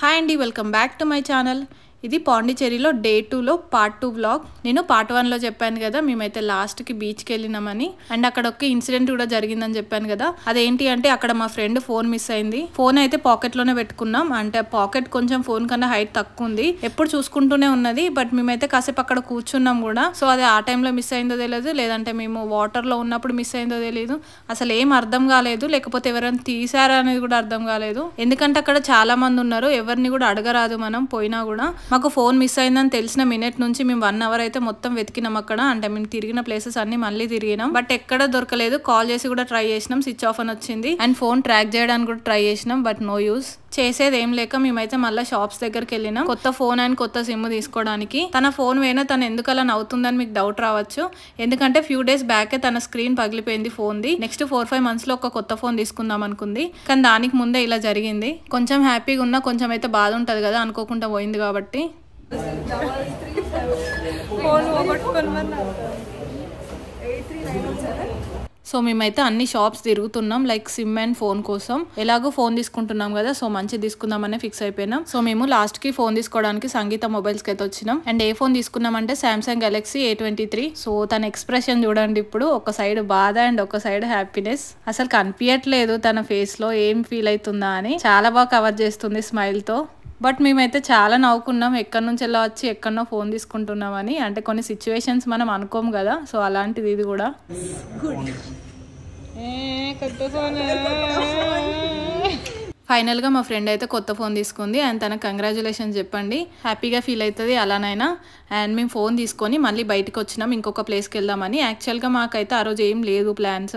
Hi Andy, welcome back to my channel. ఇది పాండిచేరిలో day టూలో పార్ట్ టూ బ్లాగ్ నేను పార్ట్ వన్లో చెప్పాను కదా మేమైతే లాస్ట్కి బీచ్కి వెళ్ళినామని అండ్ అక్కడ ఒక ఇన్సిడెంట్ కూడా జరిగిందని చెప్పాను కదా అదేంటి అంటే అక్కడ మా ఫ్రెండ్ ఫోన్ మిస్ అయింది ఫోన్ అయితే పాకెట్లోనే పెట్టుకున్నాం అంటే పాకెట్ కొంచెం ఫోన్ కన్నా హైట్ తక్కువ ఉంది ఎప్పుడు చూసుకుంటూనే ఉన్నది బట్ మేమైతే కాసేపు అక్కడ కూర్చున్నాం కూడా సో అది ఆ టైంలో మిస్ అయిందో తెలియదు లేదంటే మేము వాటర్లో ఉన్నప్పుడు మిస్ అయిందో తెలియదు అసలు ఏం అర్థం కాలేదు లేకపోతే ఎవరైనా తీసారా అనేది కూడా అర్థం కాలేదు ఎందుకంటే అక్కడ చాలా మంది ఉన్నారు ఎవరిని కూడా అడగరాదు మనం పోయినా కూడా మాకు ఫోన్ మిస్ అయిందని తెలిసిన మినిట్ నుంచి మేము వన్ అవర్ అయితే మొత్తం వెతికినాం అక్కడ అంటే మేము తిరిగిన ప్లేసెస్ అన్ని మళ్ళీ తిరిగినాం బట్ ఎక్కడ దొరకలేదు కాల్ చేసి కూడా ట్రై చేసినాం స్విచ్ ఆఫ్ అని వచ్చింది అండ్ ఫోన్ ట్రాక్ చేయడానికి కూడా ట్రై చేసినాం బట్ నో యూస్ చేసేది ఏం లేక మేమైతే మళ్ళీ షాప్స్ దగ్గరికి వెళ్ళినాం కొత్త ఫోన్ అండ్ కొత్త సిమ్ తీసుకోవడానికి తన ఫోన్ వేనా తను ఎందుకు అలా నవ్వుతుందని మీకు డౌట్ రావచ్చు ఎందుకంటే ఫ్యూ డేస్ బ్యాకే తన స్క్రీన్ పగిలిపోయింది ఫోన్ది నెక్స్ట్ ఫోర్ ఫైవ్ మంత్స్లో ఒక కొత్త ఫోన్ తీసుకుందాం అనుకుంది కానీ దానికి ముందే ఇలా జరిగింది కొంచెం హ్యాపీగా ఉన్నా కొంచెం అయితే బాధ ఉంటుంది కదా అనుకోకుండా పోయింది కాబట్టి ఫోన్ సో మేమైతే అన్ని షాప్స్ తిరుగుతున్నాం లైక్ సిమ్ అండ్ ఫోన్ కోసం ఎలాగో ఫోన్ తీసుకుంటున్నాం కదా సో మంచి తీసుకుందామనే ఫిక్స్ అయిపోయినాం సో మేము లాస్ట్ కి ఫోన్ తీసుకోవడానికి సంగీత మొబైల్స్కి అయితే వచ్చినాం అండ్ ఏ ఫోన్ తీసుకున్నాం అంటే Samsung Galaxy A twenty three so తన ఎక్స్ప్రెషన్ చూడండి ఇప్పుడు ఒక సైడ్ బాధ అండ్ ఒక సైడ్ హ్యాపీనెస్ అసలు కనిపించట్లేదు తన ఫేస్ లో ఏం ఫీల్ అవుతుందా అని చాలా బాగా కవర్ చేస్తుంది స్మైల్ తో బట్ మేమైతే చాలా నవ్వుకున్నాం ఎక్కడి నుంచి ఎలా వచ్చి ఎక్కడో ఫోన్ తీసుకుంటున్నామని అంటే కొన్ని సిచ్యువేషన్స్ మనం అనుకోము కదా సో అలాంటిది ఇది కూడా ఫైనల్గా మా ఫ్రెండ్ అయితే కొత్త ఫోన్ తీసుకుంది అండ్ తనకు కంగ్రాచులేషన్ చెప్పండి హ్యాపీగా ఫీల్ అవుతుంది అలానైనా అండ్ మేము ఫోన్ తీసుకొని మళ్ళీ బయటకు వచ్చినాం ఇంకొక ప్లేస్కి వెళ్దామని యాక్చువల్గా మాకైతే ఆ రోజు ఏం లేదు ప్లాన్స్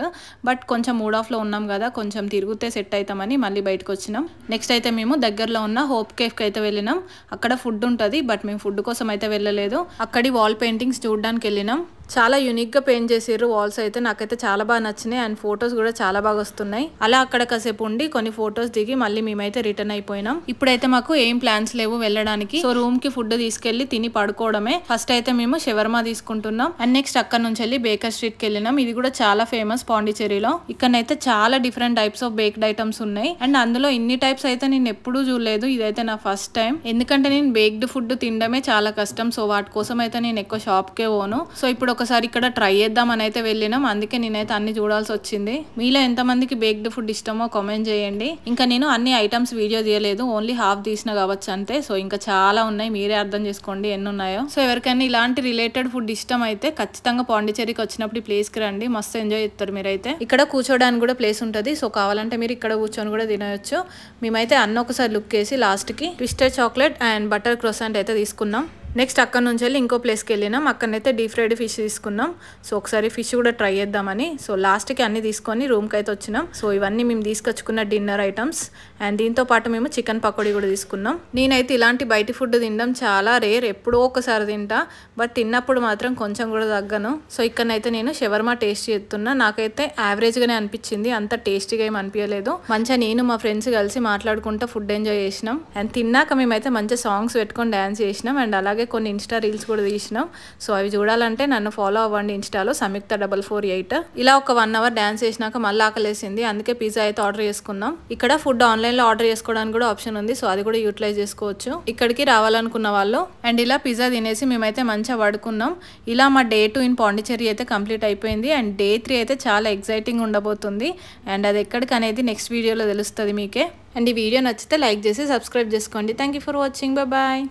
బట్ కొంచెం మూడ్ ఆఫ్లో ఉన్నాం కదా కొంచెం తిరిగితే సెట్ అవుతామని మళ్ళీ బయటకు వచ్చినాం నెక్స్ట్ అయితే మేము దగ్గరలో ఉన్న హోప్ కేఫ్కి అయితే వెళ్ళినాం అక్కడ ఫుడ్ ఉంటుంది బట్ మేము ఫుడ్ కోసం అయితే వెళ్ళలేదు అక్కడి వాల్ పెయింటింగ్స్ చూడడానికి వెళ్ళినాం చాలా గా పెయింట్ చేసారు వాల్స్ అయితే నాకైతే చాలా బాగా నచ్చినాయి అండ్ ఫొటోస్ కూడా చాలా బాగా వస్తున్నాయి అలా అక్కడ కాసేపు ఉండి కొన్ని ఫొటోస్ దిగి మళ్ళీ మేమైతే రిటర్న్ అయిపోయినాం ఇప్పుడైతే మాకు ఏం ప్లాన్స్ లేవు వెళ్ళడానికి సో రూమ్ కి ఫుడ్ తీసుకెళ్లి తిని పడుకోవడమే ఫస్ట్ అయితే మేము శివర్మా తీసుకుంటున్నాం అండ్ నెక్స్ట్ అక్కడ నుంచి వెళ్ళి బేకర్ స్ట్రీట్ కి వెళ్ళినాం ఇది కూడా చాలా ఫేమస్ పాండిచేరిలో ఇక్కడైతే చాలా different types of baked items ఉన్నాయి అండ్ అందులో ఇన్ని టైప్స్ అయితే నేను ఎప్పుడూ చూడలేదు ఇదైతే నా ఫస్ట్ టైం ఎందుకంటే నేను బేక్డ్ ఫుడ్ తినడమే చాలా కష్టం సో వాటి కోసం అయితే నేను ఎక్కువ షాప్కే పోను సో ఇప్పుడు ఒకసారి ఇక్కడ ట్రై చేద్దామని అయితే వెళ్ళినాం అందుకే నేనైతే అన్ని చూడాల్సి వచ్చింది మీలో ఎంతమందికి బేక్డ్ ఫుడ్ ఇష్టమో కామెంట్ చేయండి ఇంకా నేను అన్ని ఐటమ్స్ వీడియో తీయలేదు ఓన్లీ హాఫ్ తీసిన కావచ్చు అంతే సో ఇంకా చాలా ఉన్నాయి మీరే అర్థం చేసుకోండి ఎన్ని ఉన్నాయో సో ఎవరికైనా ఇలాంటి రిలేటెడ్ ఫుడ్ ఇష్టం అయితే ఖచ్చితంగా పాండిచేరికి వచ్చినప్పుడు ఈ ప్లేస్కి రండి మస్తు ఎంజాయ్ చేస్తారు మీరైతే ఇక్కడ కూర్చోడానికి కూడా ప్లేస్ ఉంటుంది సో కావాలంటే మీరు ఇక్కడ కూర్చొని కూడా తినవచ్చు మేమైతే అన్న ఒకసారి లుక్ వేసి లాస్ట్కి twisted chocolate and butter croissant అయితే తీసుకున్నాం నెక్స్ట్ అక్కడ నుంచి వెళ్ళి ఇంకో ప్లేస్కి వెళ్ళినాం అక్కడనైతే డీప్ ఫ్రైడ్ ఫిష్ తీసుకున్నాం సో ఒకసారి ఫిష్ కూడా ట్రై చేద్దామని సో లాస్ట్కి అన్ని తీసుకొని రూమ్కి అయితే వచ్చినాం సో ఇవన్నీ మేము తీసుకొచ్చుకున్న డిన్నర్ ఐటమ్స్ అండ్ దీంతో పాటు మేము చికెన్ పకోడీ కూడా తీసుకున్నాం నేనైతే ఇలాంటి బయట ఫుడ్ తినడం చాలా రేర్ ఎప్పుడో ఒకసారి తింటా బట్ తిన్నప్పుడు మాత్రం కొంచెం కూడా తగ్గను సో ఇక్కడనైతే నేను షవర్మా టేస్ట్ చేస్తున్నా నాకైతే యావరేజ్గానే అనిపించింది అంత టేస్టీగా ఏమి అనిపించలేదు మంచిగా నేను మా ఫ్రెండ్స్ కలిసి మాట్లాడుకుంటూ ఫుడ్ ఎంజాయ్ చేసినాం అండ్ తిన్నాక మేమైతే మంచి సాంగ్స్ పెట్టుకొని డ్యాన్స్ చేసినాం అండ్ అలాగే అలాగే కొన్ని ఇన్స్టా రీల్స్ కూడా తీసినాం సో అవి చూడాలంటే నన్ను ఫాలో అవ్వండి ఇన్స్టాలో సంయుక్త డబల్ ఫోర్ ఎయిట్ ఇలా ఒక వన్ అవర్ డ్యాన్స్ చేసినాక మళ్ళీ ఆకలేసింది అందుకే పిజ్జా అయితే ఆర్డర్ చేసుకున్నాం ఇక్కడ ఫుడ్ ఆన్లైన్లో ఆర్డర్ చేసుకోవడానికి కూడా ఆప్షన్ ఉంది సో అది కూడా యూటిలైజ్ చేసుకోవచ్చు ఇక్కడికి రావాలనుకున్న వాళ్ళు అండ్ ఇలా పిజ్జా తినేసి మేమైతే మంచిగా పడుకున్నాం ఇలా మా డే టూ ఇన్ పాండిచేరి అయితే కంప్లీట్ అయిపోయింది అండ్ డే త్రీ అయితే చాలా ఎగ్జైటింగ్ ఉండబోతుంది అండ్ అది ఎక్కడికి అనేది నెక్స్ట్ వీడియోలో తెలుస్తుంది మీకే అండ్ ఈ వీడియో నచ్చితే లైక్ చేసి సబ్స్క్రైబ్ చేసుకోండి థ్యాంక్ ఫర్ వాచింగ్ బాయ్